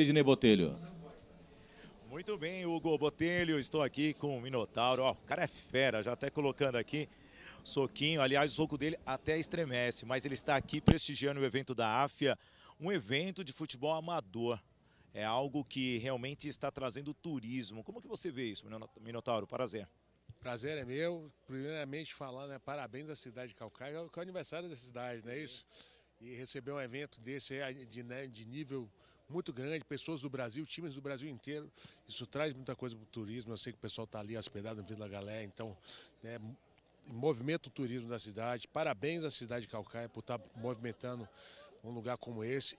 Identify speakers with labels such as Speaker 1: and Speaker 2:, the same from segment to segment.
Speaker 1: Sidney Botelho. Muito bem, Hugo Botelho, estou aqui com o Minotauro, ó, o cara é fera, já até colocando aqui soquinho, aliás, o soco dele até estremece, mas ele está aqui prestigiando o evento da AFIA, um evento de futebol amador, é algo que realmente está trazendo turismo, como que você vê isso, Minotauro, prazer.
Speaker 2: Prazer é meu, primeiramente falar, né, parabéns à cidade de Calcaia, que é o aniversário da cidade, não é isso? É. E receber um evento desse é de, né, de nível muito grande, pessoas do Brasil, times do Brasil inteiro, isso traz muita coisa para o turismo. Eu sei que o pessoal está ali hospedado no Vila Galé, então né, movimento o turismo da cidade. Parabéns à cidade de Calcaia por estar tá movimentando um lugar como esse.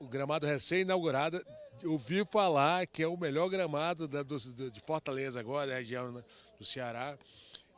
Speaker 2: O gramado recém-inaugurado, eu vi falar que é o melhor gramado da, do, de Fortaleza agora, da né, região né, do Ceará.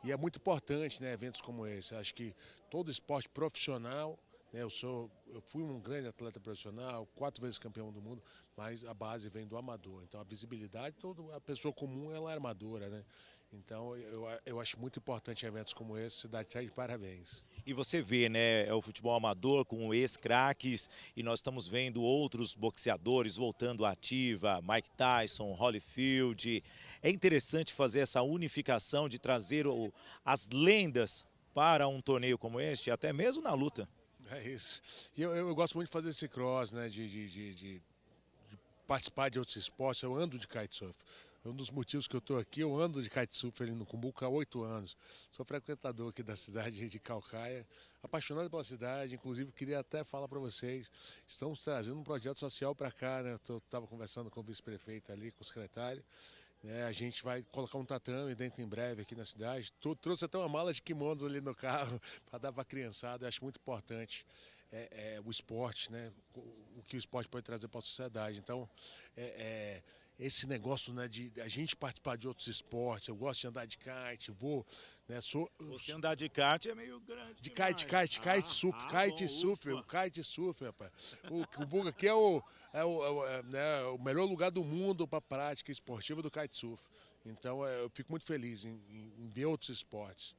Speaker 2: E é muito importante né, eventos como esse. Acho que todo esporte profissional né? Eu, sou, eu fui um grande atleta profissional, quatro vezes campeão do mundo, mas a base vem do amador. Então a visibilidade, toda a pessoa comum ela é armadora, né? Então eu, eu acho muito importante eventos como esse, cidade de parabéns.
Speaker 1: E você vê, né, é o futebol amador com ex-craques e nós estamos vendo outros boxeadores voltando à ativa, Mike Tyson, Holyfield. É interessante fazer essa unificação de trazer o, as lendas para um torneio como este, até mesmo na luta.
Speaker 2: É isso. E eu, eu, gosto muito de fazer esse cross, né? De, de, de, de participar de outros esportes. Eu ando de kitesurf. Um dos motivos que eu estou aqui, eu ando de kitesurf ali no Cumbuca há oito anos. Sou frequentador aqui da cidade de Calcaia, apaixonado pela cidade. Inclusive, queria até falar para vocês, estamos trazendo um projeto social para cá, né? Eu estava conversando com o vice-prefeito ali, com o secretário. É, a gente vai colocar um tatame dentro em breve aqui na cidade. Tu trouxe até uma mala de kimonos ali no carro para dar para a criançada. Eu acho muito importante é, é, o esporte, né? O, o, que o esporte pode trazer para a sociedade. Então, é, é esse negócio né, de, a gente participar de outros esportes. Eu gosto de andar de kart, vou. Né, sou, Você andar de kart é meio grande. De kite, kite, kite, ah, surf, ah, kite bom, surf, o kite surf, rapaz. O, o Buga aqui é o, é, o, é, o, é, né, o melhor lugar do mundo para prática esportiva do kite surf. Então é, eu fico muito feliz em, em, em ver outros esportes.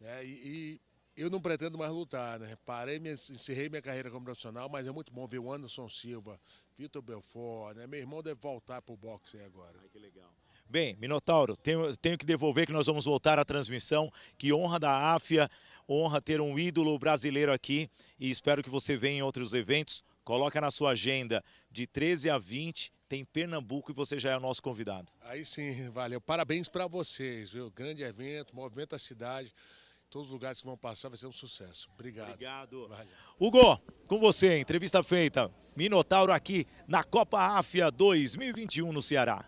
Speaker 2: É, e eu não pretendo mais lutar, né? Parei, minha, encerrei minha carreira como profissional, mas é muito bom ver o Anderson Silva, Vitor Belfort, né? Meu irmão deve voltar pro boxe agora. Ai, que legal.
Speaker 1: Bem, Minotauro, tenho, tenho que devolver que nós vamos voltar à transmissão. Que honra da Áfia, honra ter um ídolo brasileiro aqui e espero que você venha em outros eventos. Coloca na sua agenda de 13 a 20, tem Pernambuco e você já é o nosso convidado.
Speaker 2: Aí sim, valeu. Parabéns para vocês, viu? Grande evento, movimento a cidade. Todos os lugares que vão passar vai ser um sucesso. Obrigado. Obrigado. Valeu.
Speaker 1: Hugo, com você, entrevista feita. Minotauro aqui na Copa Áfia 2021 no Ceará.